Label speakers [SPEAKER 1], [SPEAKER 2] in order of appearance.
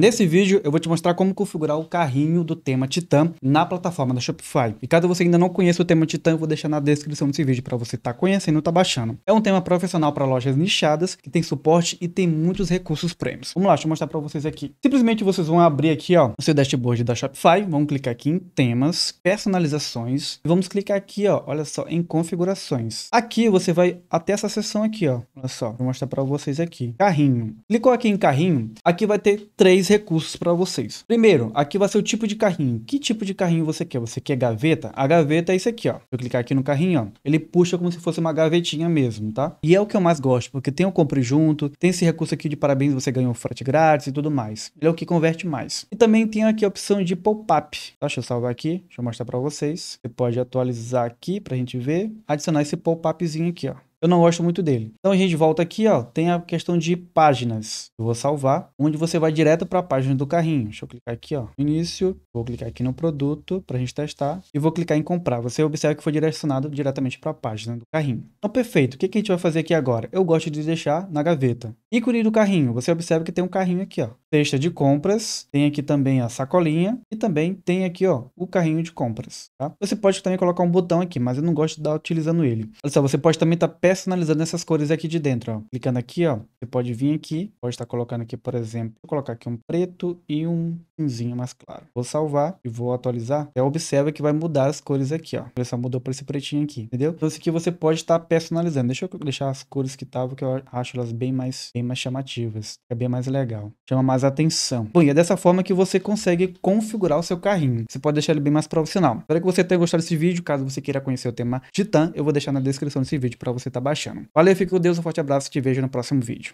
[SPEAKER 1] Nesse vídeo eu vou te mostrar como configurar o carrinho do tema Titan na plataforma da Shopify. E caso você ainda não conheça o tema Titan, eu vou deixar na descrição desse vídeo para você estar tá conhecendo ou tá baixando. É um tema profissional para lojas nichadas, que tem suporte e tem muitos recursos prêmios. Vamos lá, deixa eu mostrar para vocês aqui. Simplesmente vocês vão abrir aqui ó, o seu dashboard da Shopify, vão clicar aqui em temas, personalizações, e vamos clicar aqui ó, olha só, em configurações. Aqui você vai até essa seção aqui ó, Olha só, vou mostrar para vocês aqui. Carrinho. Clicou aqui em carrinho, aqui vai ter três recursos para vocês. Primeiro, aqui vai ser o tipo de carrinho. Que tipo de carrinho você quer? Você quer gaveta? A gaveta é isso aqui, ó. Eu clicar aqui no carrinho, ó. Ele puxa como se fosse uma gavetinha mesmo, tá? E é o que eu mais gosto, porque tem o compre junto, tem esse recurso aqui de parabéns, você ganhou frete grátis e tudo mais. Ele é o que converte mais. E também tem aqui a opção de pop-up, tá? Deixa eu salvar aqui, deixa eu mostrar para vocês. Você pode atualizar aqui pra gente ver. Adicionar esse pop-upzinho aqui, ó eu não gosto muito dele. Então a gente volta aqui, ó, tem a questão de páginas. Eu vou salvar, onde você vai direto para a página do carrinho. Deixa eu clicar aqui, ó, início, vou clicar aqui no produto para a gente testar e vou clicar em comprar. Você observa que foi direcionado diretamente para a página do carrinho. Então perfeito. O que, que a gente vai fazer aqui agora? Eu gosto de deixar na gaveta. Ícone do carrinho. Você observa que tem um carrinho aqui, ó. Texta de compras, tem aqui também a sacolinha e também tem aqui, ó, o carrinho de compras, tá? Você pode também colocar um botão aqui, mas eu não gosto de estar utilizando ele. Olha só, você pode também estar tá personalizando essas cores aqui de dentro, ó. Clicando aqui, ó, você pode vir aqui, pode estar tá colocando aqui, por exemplo, vou colocar aqui um preto e um cinzinho mais claro. Vou salvar e vou atualizar. Já observa que vai mudar as cores aqui, ó. Ele só mudou para esse pretinho aqui, entendeu? Então, isso aqui você pode estar tá personalizando. Deixa eu deixar as cores que estavam, que eu acho elas bem mais, bem mais chamativas. É bem mais legal. Chama mais atenção. Bom, e é dessa forma que você consegue configurar o seu carrinho. Você pode deixar ele bem mais profissional. Espero que você tenha gostado desse vídeo. Caso você queira conhecer o tema Titan, eu vou deixar na descrição desse vídeo para você estar tá baixando. Valeu, fico com Deus, um forte abraço e te vejo no próximo vídeo.